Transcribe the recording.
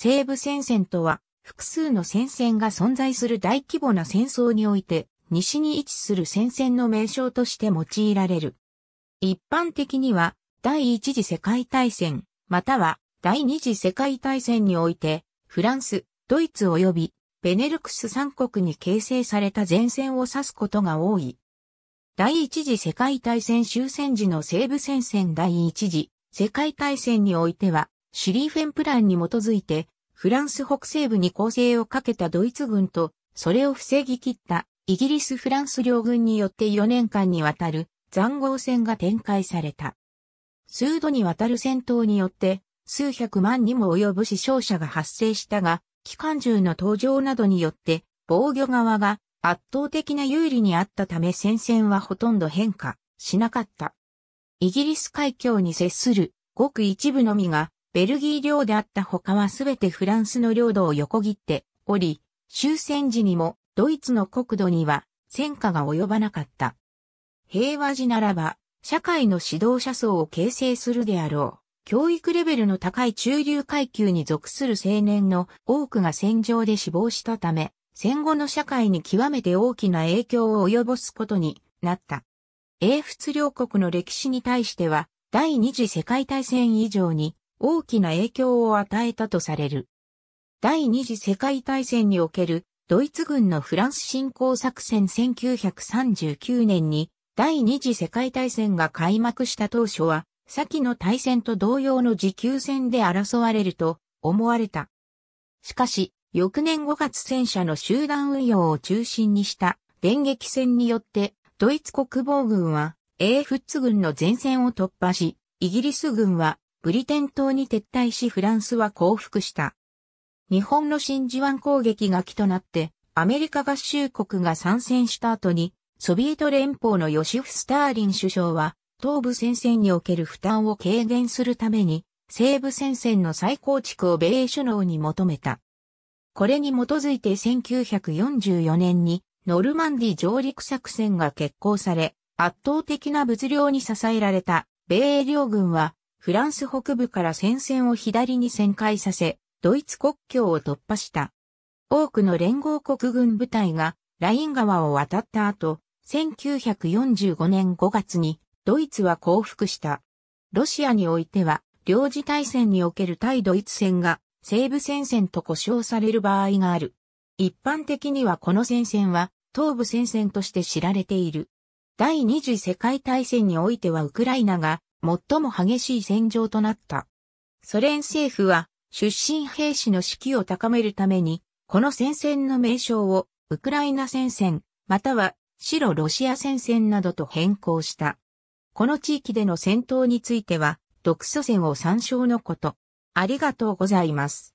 西部戦線とは、複数の戦線が存在する大規模な戦争において、西に位置する戦線の名称として用いられる。一般的には、第一次世界大戦、または第二次世界大戦において、フランス、ドイツ及びベネルクス三国に形成された前線を指すことが多い。第一次世界大戦終戦時の西部戦線第一次世界大戦においては、シュリーフェンプランに基づいて、フランス北西部に攻勢をかけたドイツ軍と、それを防ぎ切ったイギリス・フランス両軍によって4年間にわたる残壕戦が展開された。数度にわたる戦闘によって、数百万にも及ぶ死傷者が発生したが、機関銃の登場などによって、防御側が圧倒的な有利にあったため戦線はほとんど変化しなかった。イギリス海峡に接するごく一部のみがベルギー領であった他はすべてフランスの領土を横切っており、終戦時にもドイツの国土には戦火が及ばなかった。平和時ならば、社会の指導者層を形成するであろう。教育レベルの高い中流階級に属する青年の多くが戦場で死亡したため、戦後の社会に極めて大きな影響を及ぼすことになった。英仏両国の歴史に対しては、第二次世界大戦以上に大きな影響を与えたとされる。第二次世界大戦におけるドイツ軍のフランス侵攻作戦1939年に第二次世界大戦が開幕した当初は、先の大戦と同様の持久戦で争われると思われた。しかし、翌年5月戦車の集団運用を中心にした電撃戦によって、ドイツ国防軍は、英仏軍の前線を突破し、イギリス軍はブリテン島に撤退しフランスは降伏した。日本の真珠湾攻撃が起となって、アメリカ合衆国が参戦した後に、ソビエト連邦のヨシフ・スターリン首相は、東部戦線における負担を軽減するために、西部戦線の再構築を米首脳に求めた。これに基づいて1944年にノルマンディ上陸作戦が決行され、圧倒的な物量に支えられた米英両軍はフランス北部から戦線を左に旋回させ、ドイツ国境を突破した。多くの連合国軍部隊がライン川を渡った後、1945年5月にドイツは降伏した。ロシアにおいては、領事大戦における対ドイツ戦が西部戦線と呼称される場合がある。一般的にはこの戦線は東部戦線として知られている。第二次世界大戦においてはウクライナが最も激しい戦場となった。ソ連政府は出身兵士の士気を高めるために、この戦線の名称をウクライナ戦線、または白ロシア戦線などと変更した。この地域での戦闘については、独ソ戦を参照のこと。ありがとうございます。